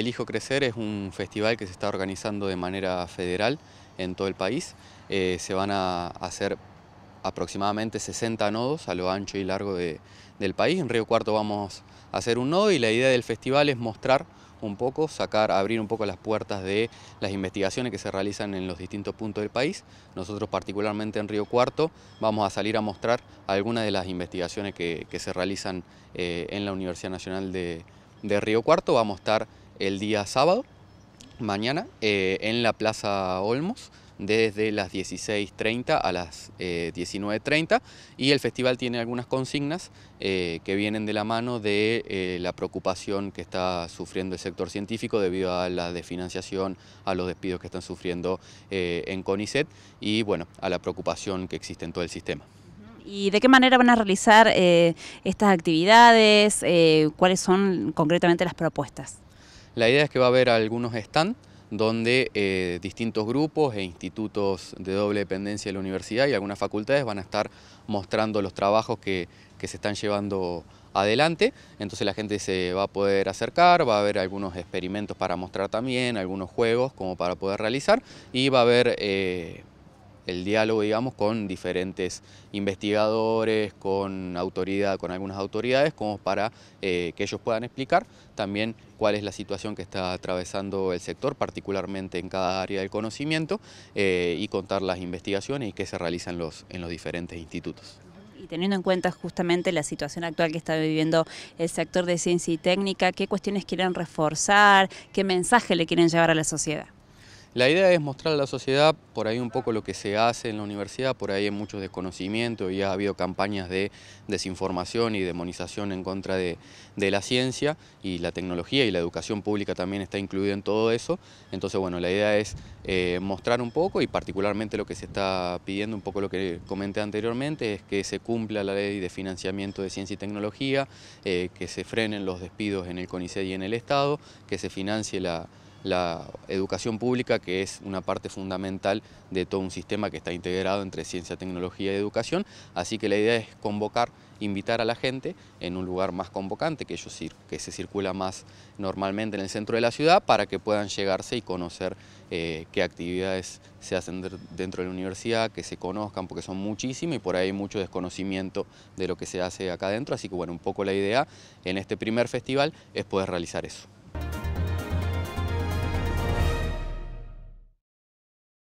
El Hijo Crecer es un festival que se está organizando de manera federal en todo el país. Eh, se van a hacer aproximadamente 60 nodos a lo ancho y largo del país. En Río Cuarto vamos a hacer un nodo y la idea del festival es mostrar un poco, sacar, abrir un poco las puertas de las investigaciones que se realizan en los distintos puntos del país. Nosotros particularmente en Río Cuarto vamos a salir a mostrar algunas de las investigaciones que, se realizan eh, en la Universidad Nacional de, de Río Cuarto. Vamos a estar el día sábado, mañana, eh, en la Plaza Olmos desde las 16.30 a las 19.30 eh, y el festival tiene algunas consignas eh, que vienen de la mano de la preocupación que está sufriendo el sector científico debido a la desfinanciación, a los despidos que están sufriendo en CONICET y bueno, a la preocupación que existe en todo el sistema. ¿Y de qué manera van a realizar estas actividades? ¿Cuáles son concretamente las propuestas? La idea es que va a haber algunos stands donde eh, distintos grupos e institutos de doble dependencia de la universidad y algunas facultades van a estar mostrando los trabajos que, se están llevando adelante. Entonces la gente se va a poder acercar, va a haber algunos experimentos para mostrar también, algunos juegos como para poder realizar y va a haber... Eh, el diálogo, digamos, con diferentes investigadores, con autoridad, con algunas autoridades, como para eh, que ellos puedan explicar también cuál es la situación que está atravesando el sector, particularmente en cada área del conocimiento, eh, y contar las investigaciones y qué se realizan en los diferentes institutos y teniendo en cuenta justamente la situación actual que está viviendo el sector de ciencia y técnica, qué cuestiones quieren reforzar, qué mensaje le quieren llevar a la sociedad. La idea es mostrar a la sociedad por ahí un poco lo que se hace en la universidad, por ahí hay mucho desconocimiento y ha habido campañas de desinformación y demonización en contra de, la ciencia y la tecnología y la educación pública también está incluida en todo eso. Entonces, bueno, la idea es eh, mostrar un poco y particularmente lo que se está pidiendo, un poco lo que comenté anteriormente, es que se cumpla la ley de financiamiento de ciencia y tecnología, eh, que se frenen los despidos en el CONICET y en el Estado, que se financie la la educación pública, que es una parte fundamental de todo un sistema que está integrado entre ciencia, tecnología y educación. Así que la idea es convocar, invitar a la gente en un lugar más convocante, que, ellos, que se circula más normalmente en el centro de la ciudad, para que puedan llegarse y conocer eh, qué actividades se hacen dentro de la universidad, que se conozcan, porque son muchísimas y por ahí hay mucho desconocimiento de lo que se hace acá adentro. Así que bueno, un poco la idea en este primer festival es poder realizar eso.